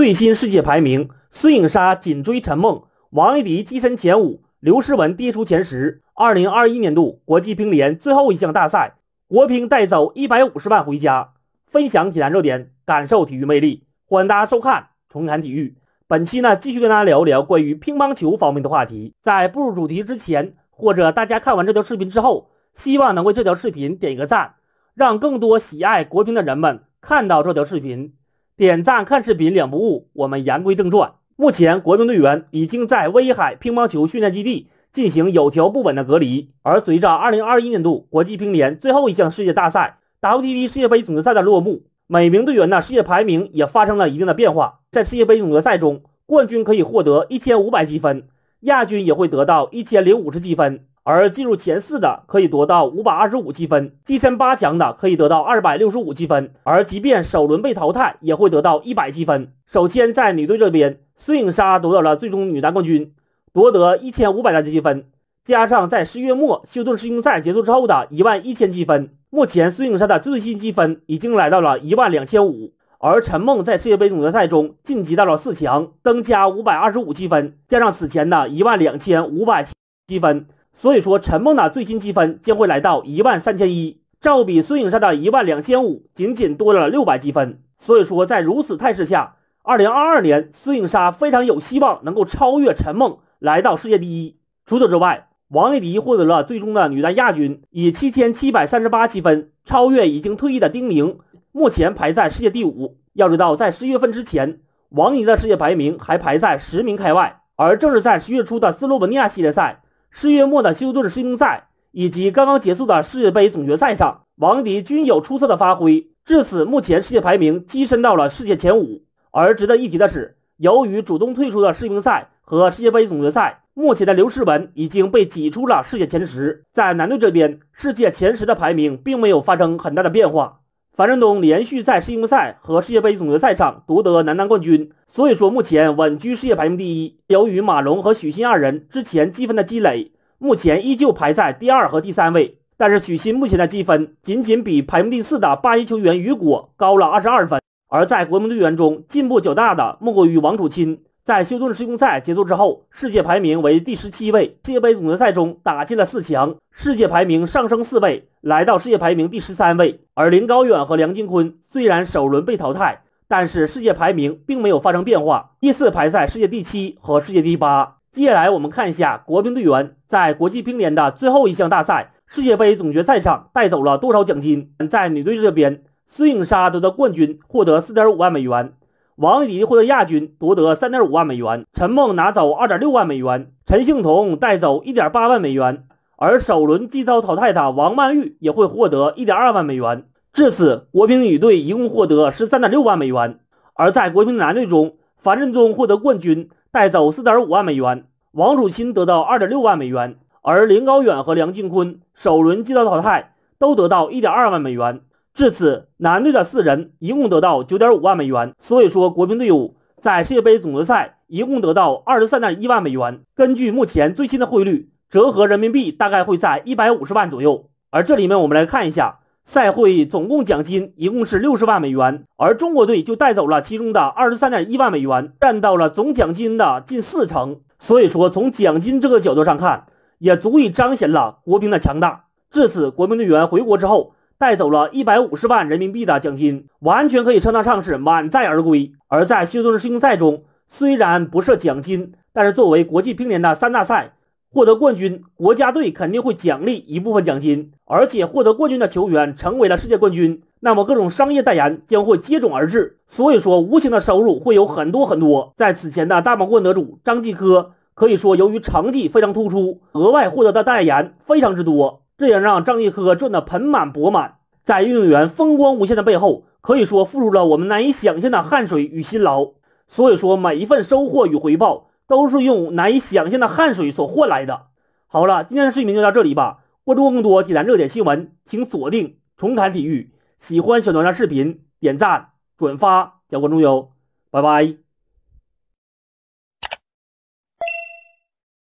最新世界排名，孙颖莎紧追陈梦，王艺迪跻身前五，刘诗雯跌出前十。二零二一年度国际乒联最后一项大赛，国乒带走一百五十万回家。分享体坛热点，感受体育魅力，欢迎大家收看《重谈体育》。本期呢，继续跟大家聊一聊关于乒乓球方面的话题。在步入主题之前，或者大家看完这条视频之后，希望能为这条视频点一个赞，让更多喜爱国乒的人们看到这条视频。点赞看视频两不误。我们言归正传，目前国乒队员已经在威海乒乓球训练基地进行有条不紊的隔离。而随着二零二一年度国际乒联最后一项世界大赛 WTT 世界杯总决赛的落幕，每名队员的世界排名也发生了一定的变化。在世界杯总决赛中，冠军可以获得一千五百积分，亚军也会得到一千零五十积分。而进入前四的可以得到五百二十五积分，跻身八强的可以得到二百六十五积分，而即便首轮被淘汰，也会得到一百积分。首先在女队这边，孙颖莎夺得了最终女单冠军，夺得一千五百的积分，加上在十月末休顿世乒赛结束之后的一万一千积分，目前孙颖莎的最新积分已经来到了一万两千五。而陈梦在世界杯总决赛中晋级到了四强，增加五百二十五积分，加上此前的一万两千五百积分。所以说，陈梦的最新积分将会来到一万三千一，照比孙颖莎的一万两千五仅仅多了六百积分。所以说，在如此态势下，二零二二年孙颖莎非常有希望能够超越陈梦，来到世界第一。除此之外，王艺迪获得了最终的女单亚军，以七千七百三十八积分超越已经退役的丁宁，目前排在世界第五。要知道，在十月份之前，王一的世界排名还排在十名开外，而正是在十月初的斯洛文尼亚系列赛。世月末的休斯顿世乒赛以及刚刚结束的世界杯总决赛上，王迪均有出色的发挥。至此，目前世界排名跻身到了世界前五。而值得一提的是，由于主动退出的世乒赛和世界杯总决赛，目前的刘诗雯已经被挤出了世界前十。在男队这边，世界前十的排名并没有发生很大的变化。樊振东连续在世乒赛和世界杯总决赛上夺得男单冠军，所以说目前稳居世界排名第一。由于马龙和许昕二人之前积分的积累，目前依旧排在第二和第三位。但是许昕目前的积分仅仅比排名第四的巴西球员雨果高了二十二分。而在国民队员中进步较大的莫过于王楚钦。在休顿世乒赛结束之后，世界排名为第十七位。世界杯总决赛中打进了四强，世界排名上升四位，来到世界排名第十三位。而林高远和梁靖昆虽然首轮被淘汰，但是世界排名并没有发生变化。依次排在世界第七和世界第八。接下来我们看一下国乒队员在国际乒联的最后一项大赛——世界杯总决赛上带走了多少奖金。在女队这边，孙颖莎夺得冠军，获得四点五万美元。王迪获得亚军，夺得三点五万美元；陈梦拿走二点六万美元；陈幸同带走一点八万美元。而首轮即遭淘汰的王曼昱也会获得一点二万美元。至此，国乒女队一共获得十三点六万美元。而在国乒男队中，樊振东获得冠军，带走四点五万美元；王楚钦得到二点六万美元；而林高远和梁靖昆首轮即遭淘汰，都得到一点二万美元。至此，男队的四人一共得到九点五万美元。所以说，国乒队伍在世界杯总决赛一共得到二十三点一万美元。根据目前最新的汇率，折合人民币大概会在一百五十万左右。而这里面，我们来看一下，赛会总共奖金一共是六十万美元，而中国队就带走了其中的二十三点一万美元，占到了总奖金的近四成。所以说，从奖金这个角度上看，也足以彰显了国乒的强大。至此，国乒队员回国之后。带走了一百五十万人民币的奖金，完全可以称得上是满载而归。而在休斯顿世乒赛中，虽然不设奖金，但是作为国际乒联的三大赛，获得冠军，国家队肯定会奖励一部分奖金。而且获得冠军的球员成为了世界冠军，那么各种商业代言将会接踵而至。所以说，无形的收入会有很多很多。在此前的大满贯得主张继科，可以说由于成绩非常突出，额外获得的代言非常之多。这也让张继科赚得盆满钵满。在运动员风光无限的背后，可以说付出了我们难以想象的汗水与辛劳。所以说，每一份收获与回报，都是用难以想象的汗水所换来的。好了，今天的视频就到这里吧。关注更多济南热点新闻，请锁定重谈体育。喜欢小团的视频，点赞、转发、加关注哟。拜拜。